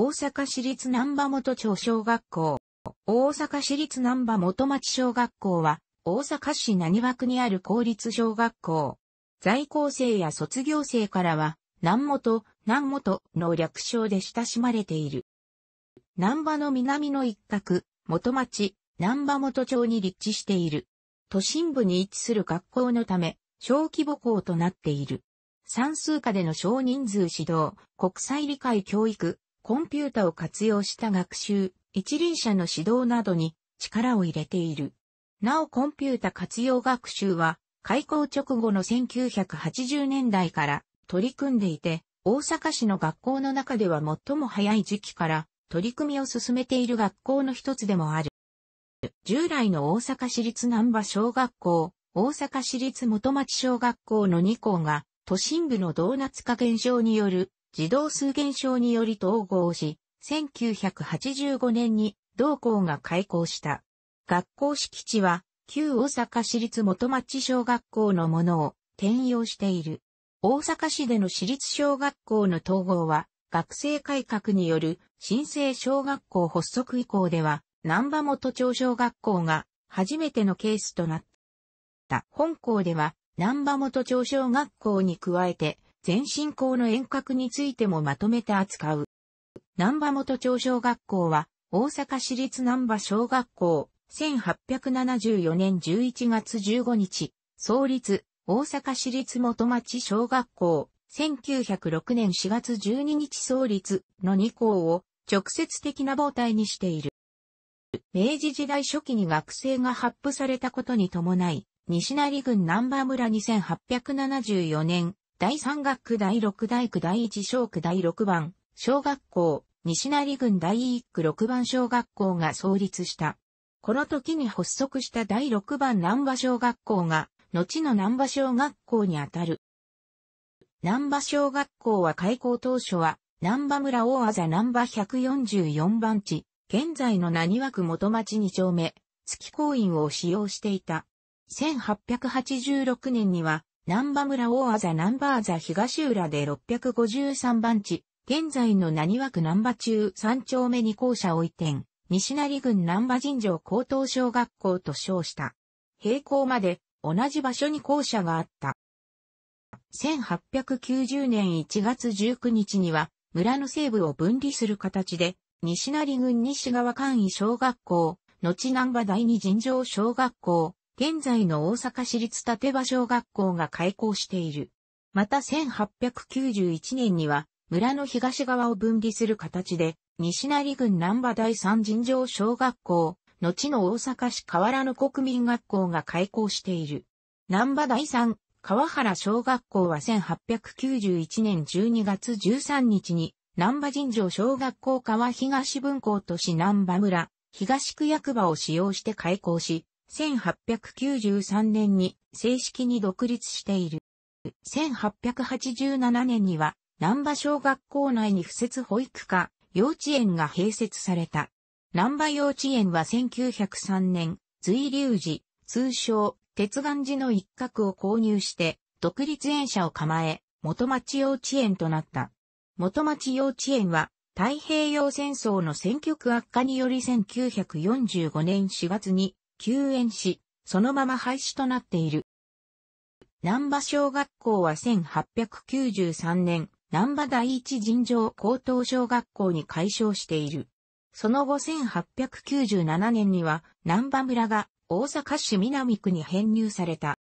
大阪市立南波元町小学校、大阪市立南波元町小学校は、大阪市何枠にある公立小学校。在校生や卒業生からは、南本、南本の略称で親しまれている。南波の南の一角、元町、南波元町に立地している。都心部に位置する学校のため、小規模校となっている。算数科での少人数指導、国際理解教育、コンピュータを活用した学習、一輪車の指導などに力を入れている。なおコンピュータ活用学習は、開校直後の1980年代から取り組んでいて、大阪市の学校の中では最も早い時期から取り組みを進めている学校の一つでもある。従来の大阪市立南波小学校、大阪市立元町小学校の2校が都心部のドーナツ化現象による児童数減少により統合し、1985年に同校が開校した。学校敷地は、旧大阪市立元町小学校のものを転用している。大阪市での市立小学校の統合は、学生改革による新生小学校発足以降では、南波元町小学校が初めてのケースとなった。本校では、南波元町小学校に加えて、全進校の遠隔についてもまとめて扱う。南波元町小学校は、大阪市立南波小学校、1874年11月15日、創立、大阪市立元町小学校、1906年4月12日創立の2校を直接的な母体にしている。明治時代初期に学生が発布されたことに伴い、西成郡南波村2874年第3学区第6大区第1小区第6番、小学校、西成郡第1区6番小学校が創立した。この時に発足した第6番南波小学校が、後の南波小学校にあたる。南波小学校は開校当初は、南波村大あ南波144番地、現在の何区元町2丁目、月公園を使用していた。1886年には、南波村大あざ南波あざ東浦で653番地、現在の何和区南波中3丁目に校舎を移転、西成郡南波尋常高等小学校と称した。並行まで同じ場所に校舎があった。1890年1月19日には村の西部を分離する形で西成郡西川簡易小学校、後南波第二尋常小学校、現在の大阪市立立場小学校が開校している。また1891年には村の東側を分離する形で、西成郡南波第三尋常小学校、後の大阪市河原の国民学校が開校している。南波第三河原小学校は1891年12月13日に、南波尋常小学校川東分校と市南波村、東区役場を使用して開校し、1893年に正式に独立している。1887年には、南波小学校内に附設保育課、幼稚園が併設された。南波幼稚園は1903年、随流寺、通称、鉄岩寺の一角を購入して、独立園舎を構え、元町幼稚園となった。元町幼稚園は、太平洋戦争の戦局悪化により1945年4月に休園し、そのまま廃止となっている。南波小学校は1893年、南波第一尋常高等小学校に改称している。その後1897年には南波村が大阪市南区に編入された。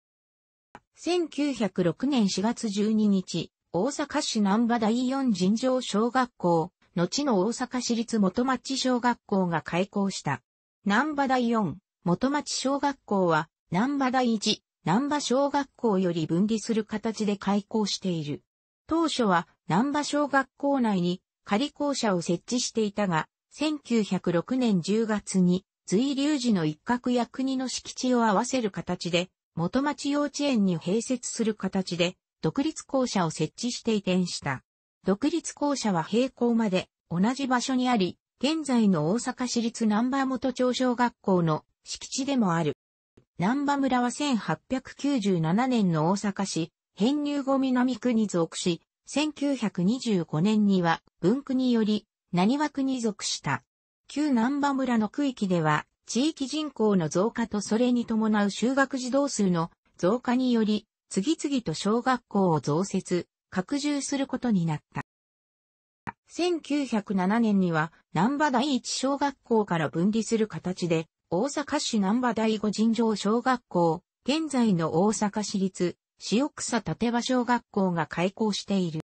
1906年4月12日、大阪市南波第四尋常小学校、後の大阪市立元町小学校が開校した。南波第四元町小学校は、南波第一、南波小学校より分離する形で開校している。当初は、南波小学校内に仮校舎を設置していたが、1906年10月に、随流寺の一角や国の敷地を合わせる形で、元町幼稚園に併設する形で、独立校舎を設置して移転した。独立校舎は平行まで同じ場所にあり、現在の大阪市立南波元町小学校の敷地でもある。南波村は1897年の大阪市、編入後南区に属し、1925年には文区により、何枠に属した。旧南波村の区域では、地域人口の増加とそれに伴う就学児童数の増加により、次々と小学校を増設、拡充することになった。1907年には、南波第一小学校から分離する形で、大阪市南波第五尋常小学校、現在の大阪市立、塩草立場小学校が開校している。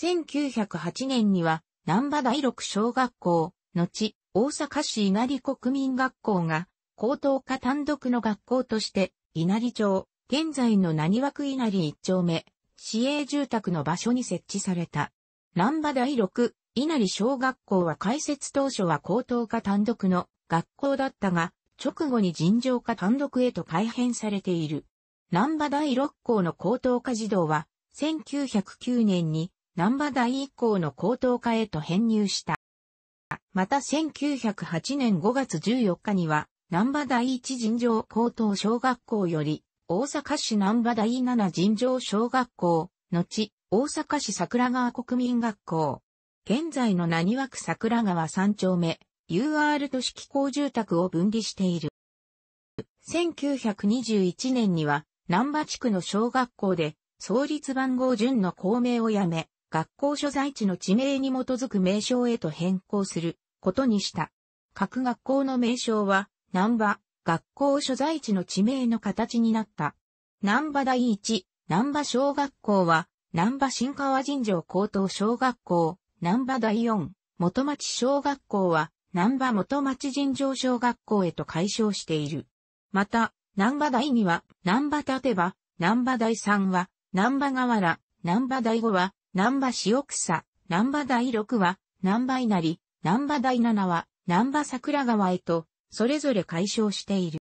1908年には、南波第六小学校、後、大阪市稲荷国民学校が、高等科単独の学校として、稲荷町、現在の何枠稲荷一丁目、市営住宅の場所に設置された。南波第六稲荷小学校は開設当初は高等科単独の学校だったが、直後に尋常科単独へと改編されている。南波第6校の高等科児童は、1909年に南波第1校の高等科へと編入した。また1908年5月14日には、南波第一尋常高等小学校より、大阪市南波第七尋常小学校、後、大阪市桜川国民学校、現在の何枠桜川三丁目、UR 都市機構住宅を分離している。1921年には、南波地区の小学校で、創立番号順の校名をやめ、学校所在地の地名に基づく名称へと変更することにした。各学校の名称は、南波、学校所在地の地名の形になった。南波第一、南波小学校は、南波新川尋常高等小学校、南波第四、元町小学校は、南波元町尋常小学校へと改称している。また、南波第二は、南波立場、南波第三は、南波河原、南波第五は、南波塩草、南波第六は、南波稲荷、南波第七は、南波桜川へと、それぞれ解消している。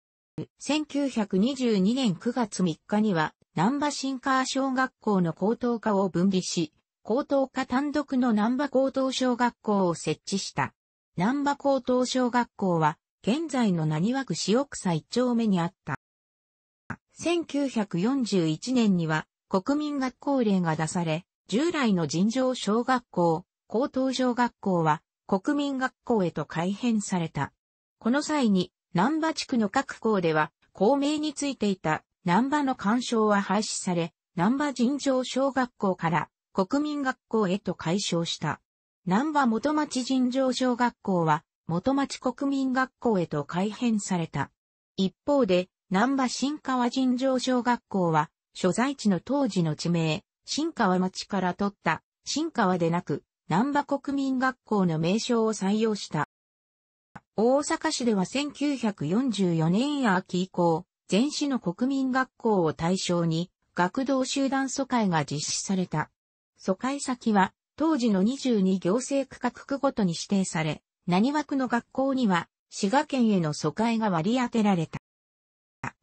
1922年9月3日には、南波新川小学校の高等科を分離し、高等科単独の南波高等小学校を設置した。南波高等小学校は、現在の何和区塩草一丁目にあった。1941年には、国民学校令が出され、従来の尋常小学校、高等小学校は、国民学校へと改編された。この際に、南波地区の各校では、校名についていた南波の干渉は廃止され、南波尋常小学校から国民学校へと改称した。南波元町尋常小学校は元町国民学校へと改編された。一方で、南波新川尋常小学校は、所在地の当時の地名、新川町から取った、新川でなく、南波国民学校の名称を採用した。大阪市では1944年秋以降、全市の国民学校を対象に、学童集団疎開が実施された。疎開先は、当時の22行政区画区ごとに指定され、何枠の学校には、滋賀県への疎開が割り当てられた。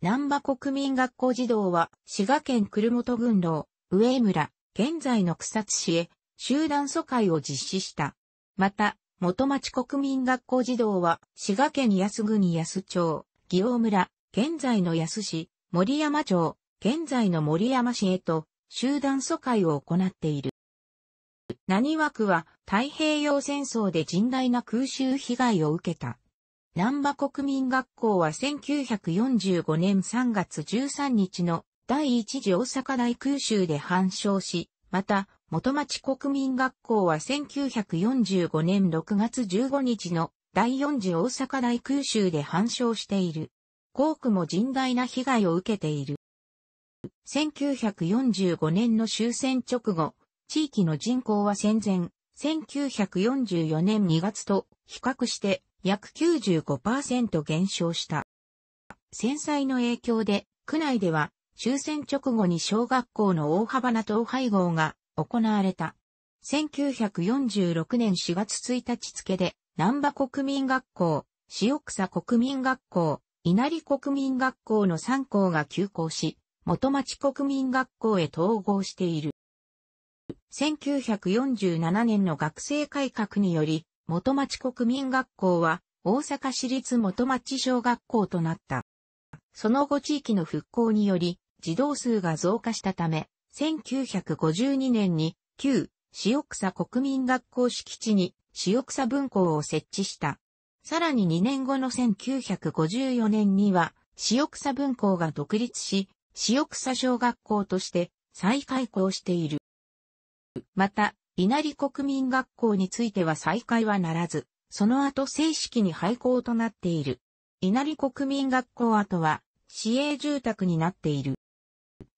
南波国民学校児童は、滋賀県久留本郡道、上村、現在の草津市へ、集団疎開を実施した。また、元町国民学校児童は、滋賀県安国安町、祇王村、現在の安市、森山町、現在の森山市へと、集団疎開を行っている。何枠は太平洋戦争で甚大な空襲被害を受けた。南波国民学校は1945年3月13日の第一次大阪大空襲で反省し、また、元町国民学校は1945年6月15日の第4次大阪大空襲で反省している。校区も甚大な被害を受けている。1945年の終戦直後、地域の人口は戦前、1944年2月と比較して約95%減少した。戦災の影響で、区内では終戦直後に小学校の大幅な統廃合が行われた。1946年4月1日付で、南波国民学校、塩草国民学校、稲荷国民学校の3校が休校し、元町国民学校へ統合している。1947年の学生改革により、元町国民学校は大阪市立元町小学校となった。その後地域の復興により、児童数が増加したため、1952年に旧塩草国民学校敷地に塩草文校を設置した。さらに2年後の1954年には塩草文校が独立し、塩草小学校として再開校している。また、稲荷国民学校については再開はならず、その後正式に廃校となっている。稲荷国民学校後は、市営住宅になっている。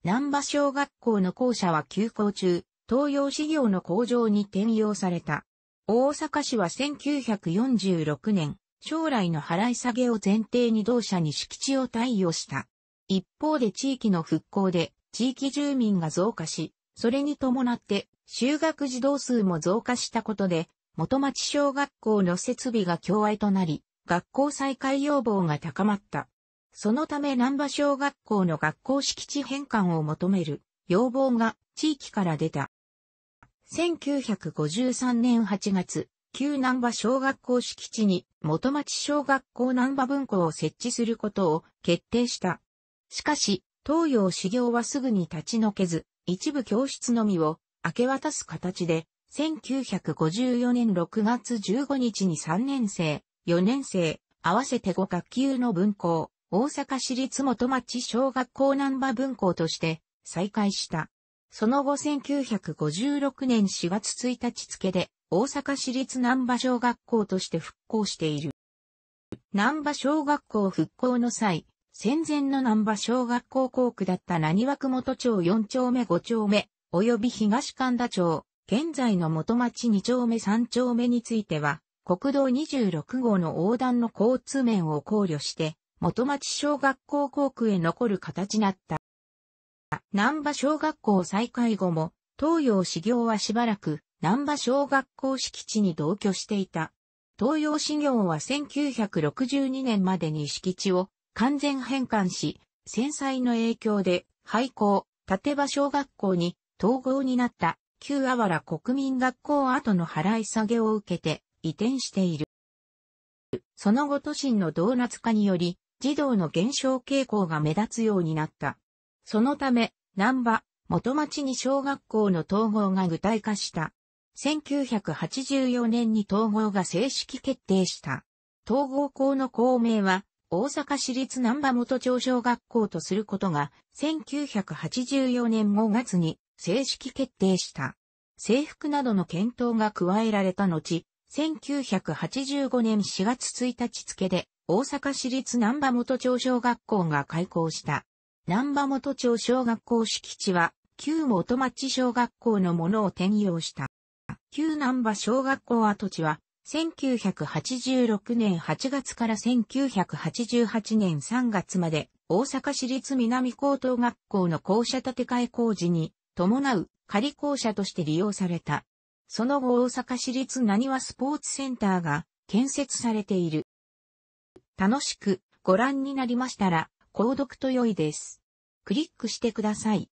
南波小学校の校舎は休校中、東洋事業の工場に転用された。大阪市は1946年、将来の払い下げを前提に同社に敷地を貸与した。一方で地域の復興で地域住民が増加し、それに伴って就学児童数も増加したことで、元町小学校の設備が共愛となり、学校再開要望が高まった。そのため南波小学校の学校敷地返還を求める要望が地域から出た。1953年8月、旧南波小学校敷地に元町小学校南波分校を設置することを決定した。しかし、東洋修行はすぐに立ち退けず、一部教室のみを明け渡す形で、1954年6月15日に3年生、4年生、合わせて5学級の分校、大阪市立元町小学校南波分校として再開した。その後1956年4月1日付で大阪市立南波小学校として復興している。南波小学校復興の際、戦前の南波小学校校区だった何和元町4丁目5丁目、及び東神田町、現在の元町2丁目3丁目については、国道26号の横断の交通面を考慮して、元町小学校校区へ残る形になった。南波小学校再開後も、東洋始業はしばらく、南波小学校敷地に同居していた。東洋始業は1962年までに敷地を完全返還し、戦災の影響で廃校、立場小学校に統合になった旧あわら国民学校後の払い下げを受けて移転している。その後都心のドーナツ化により、児童の減少傾向が目立つようになった。そのため、南波、元町に小学校の統合が具体化した。1984年に統合が正式決定した。統合校の校名は、大阪市立南波元町小学校とすることが、1984年5月に正式決定した。制服などの検討が加えられた後、1985年4月1日付で、大阪市立南波元町小学校が開校した。南波元町小学校敷地は、旧元町小学校のものを転用した。旧南波小学校跡地は、1986年8月から1988年3月まで大阪市立南高等学校の校舎建て替え工事に伴う仮校舎として利用された。その後大阪市立何はスポーツセンターが建設されている。楽しくご覧になりましたら、購読と良いです。クリックしてください。